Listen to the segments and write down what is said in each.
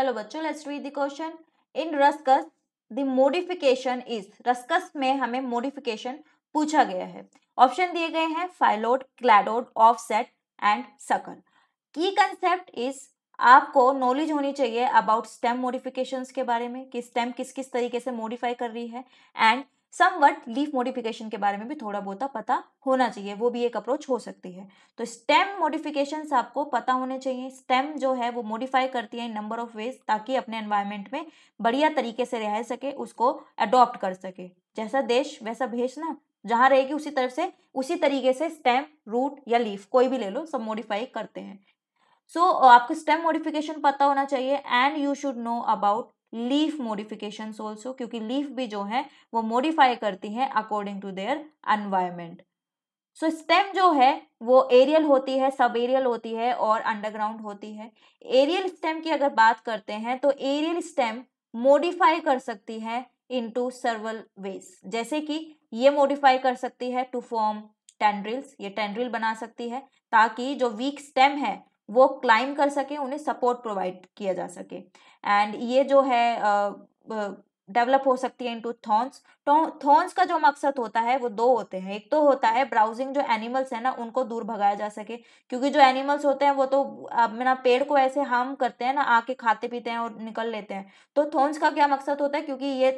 hello बच्चों let's read the question in ruscus the modification is ruscus में हमें modification पूछा गया है ऑप्शन दिए गए हैं फाइलोड क्लैडोड ऑफसेट एंड सकन की कंसेप्ट इज आपको नॉलेज होनी चाहिए अबाउट स्टेम मोडिफिकेशंस के बारे में कि स्टेम किस किस तरीके से मॉडिफाई कर रही है and some what leaf modification के बारे में भी थोड़ा बहुत पता होना चाहिए वो भी एक अप्रोच हो सकती है तो स्टेम मॉडिफिकेशन आपको पता होने चाहिए स्टेम जो है वो मॉडिफाई करती है नंबर ऑफ वेज ताकि अपने एनवायरमेंट में बढ़िया तरीके से रह सके उसको अडॉप्ट कर सके जैसा देश वैसा भेज ना जहाँ रहेगी उसी तरफ से उसी तरीके से स्टेम रूट या लीफ कोई भी ले लो सब मॉडिफाई करते हैं सो so, आपको स्टेम मॉडिफिकेशन पता होना चाहिए and you should know about leaf modification also क्योंकि लीफ भी जो है वो मोडिफाई करती है according to their environment so stem जो है वो एरियल होती है सब एरियल होती है और अंडरग्राउंड होती है एरियल स्टेम की अगर बात करते हैं तो एरियल स्टेम मोडिफाई कर सकती है इनटू सर्वल वेज जैसे कि ये मोडिफाई कर सकती है टू फॉर्म टेंड्रिल्स ये टेंड्रिल बना सकती है ताकि जो वीक स्टेम है वो क्लाइम कर सके उन्हें सपोर्ट प्रोवाइड किया जा सके एंड ये जो है डेवलप हो सकती है इनटू थॉर्न्स तो थॉर्न्स का जो मकसद होता है वो दो होते हैं एक तो होता है ब्राउजिंग जो एनिमल्स है ना उनको दूर भगाया जा सके क्योंकि जो एनिमल्स होते हैं वो तो ना पेड़ को ऐसे हार्म करते हैं ना आके खाते पीते हैं और निकल लेते हैं तो थॉर्न्स का क्या मकसद होता है क्योंकि ये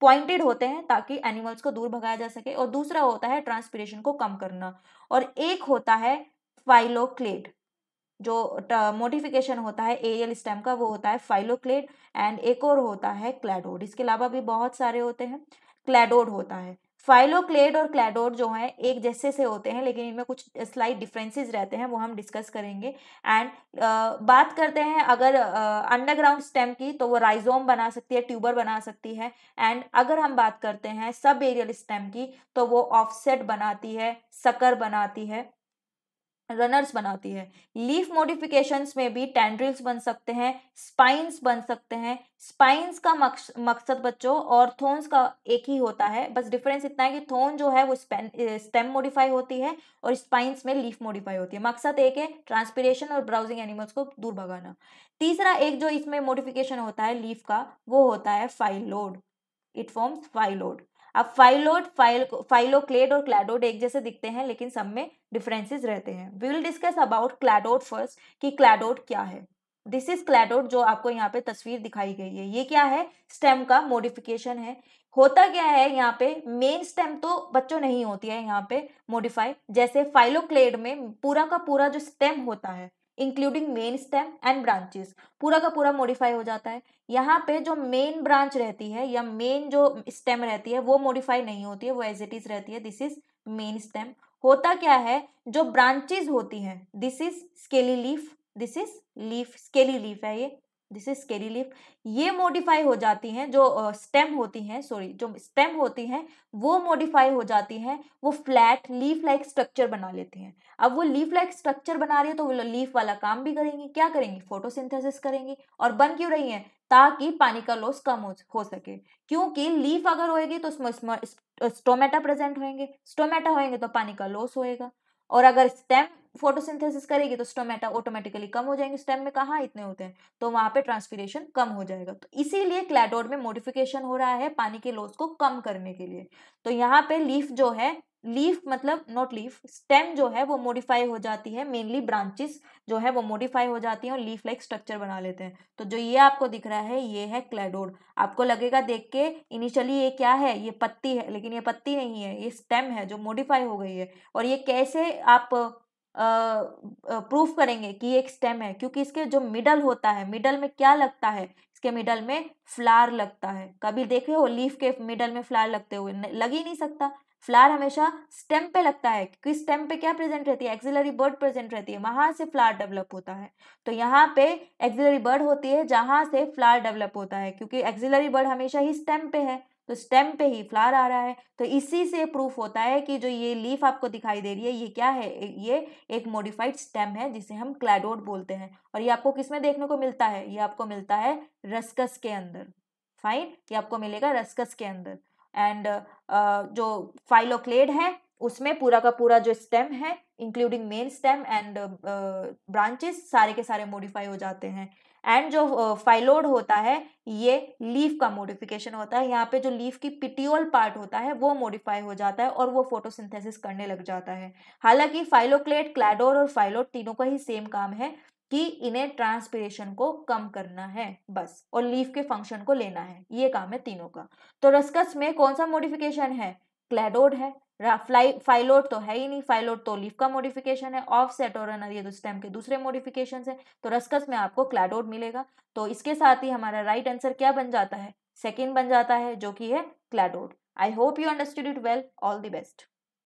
पॉइंटेड होते हैं ताकि एनिमल्स को दूर भगाया जा सके और दूसरा होता है ट्रांसपिरेशन को कम करना और एक होता है फाइलोक्लेड जो मोडिफिकेशन होता है एरियल स्टेम का वो होता है फाइलोक्लेड एंड एक और होता है क्लैडोड इसके अलावा भी बहुत सारे होते हैं क्लैडोड होता है फाइलोक्लेड और क्लैडोड जो हैं एक जैसे से होते हैं लेकिन इनमें कुछ स्लाइड डिफरेंसेस रहते हैं वो हम डिस्कस करेंगे एंड uh, बात करते हैं अगर अंडरग्राउंड uh, स्टेम की तो वो राइजोम बना सकती है ट्यूबर बना सकती है एंड अगर हम बात करते हैं सब एरियल स्टेम की तो वो ऑफसेट बनाती है सकर बनाती है रनर्स बनाती है लीफ मोडिफिकेशन में भी टेंड्रिल्स बन सकते हैं स्पाइंस बन सकते हैं स्पाइंस का मकसद बच्चों और थोन्स का एक ही होता है बस डिफरेंस इतना है कि थोन जो है वो स्टेम मोडिफाई होती है और स्पाइंस में लीफ मोडिफाई होती है मकसद एक है ट्रांसपीरेशन और ब्राउजिंग एनिमल्स को दूर भगाना तीसरा एक जो इसमें मोडिफिकेशन होता है लीफ का वो होता है फाइलोड इट फॉर्म्स फाइलोड अब फाइलोड फाइल फाइलोक्लेड और क्लैडोड एक जैसे दिखते हैं लेकिन सब में डिफरेंसेस रहते हैं we will discuss about cladode first कि क्लैडोड क्या है दिस इज क्लैडोड जो आपको यहाँ पे तस्वीर दिखाई गई है ये क्या है स्टेम का मोडिफिकेशन है होता क्या है यहाँ पे मेन स्टेम तो बच्चों नहीं होती है यहाँ पे मोडिफाई जैसे फाइलोक्लेड में पूरा का पूरा जो स्टेम होता है including main stem and branches पूरा का पूरा मॉडिफाई हो जाता है यहाँ पे जो मेन ब्रांच रहती है या मेन जो स्टेम रहती है वो मॉडिफाई नहीं होती है वो एज इट इज रहती है दिस इज मेन स्टेम होता क्या है जो ब्रांचेज होती हैं this is scaly leaf this is leaf scaly leaf है ये दिस इज केरी लीफ ये मॉडिफाई हो जाती हैं जो स्टेम uh, होती हैं सॉरी जो स्टेम होती हैं वो मॉडिफाई हो जाती हैं वो फ्लैट लीफ लाइक स्ट्रक्चर बना लेती हैं अब वो लीफ लाइक स्ट्रक्चर बना रही है तो वो लीफ वाला काम भी करेंगी क्या करेंगी फोटोसिंथेसिस करेंगी और बन क्यों रही हैं ताकि पानी का लॉस कम हो, हो सके क्योंकि लीफ अगर होएगी तो उसमें स्टोमेटा प्रेजेंट होएंगे स्टोमेटा होएंगे तो पानी का लॉस होएगा और अगर स्टेम फोटोसिंथेसिस करेगी तो स्टोमेटा ऑटोमेटिकली कम हो जाएंगे स्टेम में कहा इतने होते हैं तो वहां पे ट्रांसपीरेशन कम हो जाएगा तो इसीलिए क्लैडोड में मोडिफिकेशन हो रहा है पानी के लॉस को कम करने के लिए तो यहाँ पे लीफ जो है लीफ मतलब नॉट लीफ स्टेम जो है वो मॉडिफाई हो जाती है मेनली ब्रांचेस जो है वो मॉडिफाई हो जाती है और लीफ लाइक स्ट्रक्चर बना लेते हैं तो जो ये आपको दिख रहा है ये है क्लेडोड आपको लगेगा देख के इनिशियली ये क्या है ये पत्ती है लेकिन ये पत्ती नहीं है ये स्टेम है जो मॉडिफाई हो गई है और ये कैसे आप प्रूफ करेंगे कि ये एक स्टेम है क्योंकि इसके जो मिडल होता है मिडल में क्या लगता है इसके मिडल में फ्लार लगता है कभी देखे हो लीफ के मिडल में फ्लार लगते हुए लग ही नहीं सकता फ्लार हमेशा स्टेम पे लगता है क्योंकि स्टेम पे क्या प्रेजेंट रहती है एक्सिलरी बर्ड प्रेजेंट रहती है वहां से फ्लार डेवलप होता है तो यहाँ पे एक्सिलरी बर्ड होती है जहाँ से फ्लार डेवलप होता है क्योंकि एक्सिलरी बर्ड हमेशा ही स्टेम पे है तो स्टेम पे ही फ्लावर आ रहा है तो इसी से प्रूफ होता है कि जो ये लीफ आपको दिखाई दे रही है ये क्या है ये एक मोडिफाइड स्टेम है जिसे हम क्लैडोड बोलते हैं और ये आपको किसमें देखने को मिलता है ये आपको मिलता है रस्कस के अंदर फाइन ये आपको मिलेगा रस्कस के अंदर एंड uh, जो फाइलोक्लेड है उसमें पूरा का पूरा जो स्टेम है including main stem and branches सारे के सारे मॉडिफाई हो जाते हैं एंड जो फाइलोड uh, होता है ये लीफ का मॉडिफिकेशन होता है यहाँ पे जो लीफ की पिटियोल पार्ट होता है वो मॉडिफाई हो जाता है और वो फोटोसिंथेसिस करने लग जाता है हालांकि फाइलोक्लेट क्लैडोर और फाइलोड तीनों का ही सेम काम है कि इन्हें ट्रांसपिरेशन को कम करना है बस और लीफ के फंक्शन को लेना है ये काम है तीनों का तो रस्कस में कौन सा मॉडिफिकेशन है क्लेडोड है फ्लाई तो है ही नहीं फाइलोड तो लीफ का मॉडिफिकेशन है ऑफ सेट और ये तो स्टेम के दूसरे मॉडिफिकेशन है तो रस्कस में आपको क्लैडोड मिलेगा तो इसके साथ ही हमारा राइट आंसर क्या बन जाता है सेकेंड बन जाता है जो कि है cladode I hope you understood it well all the best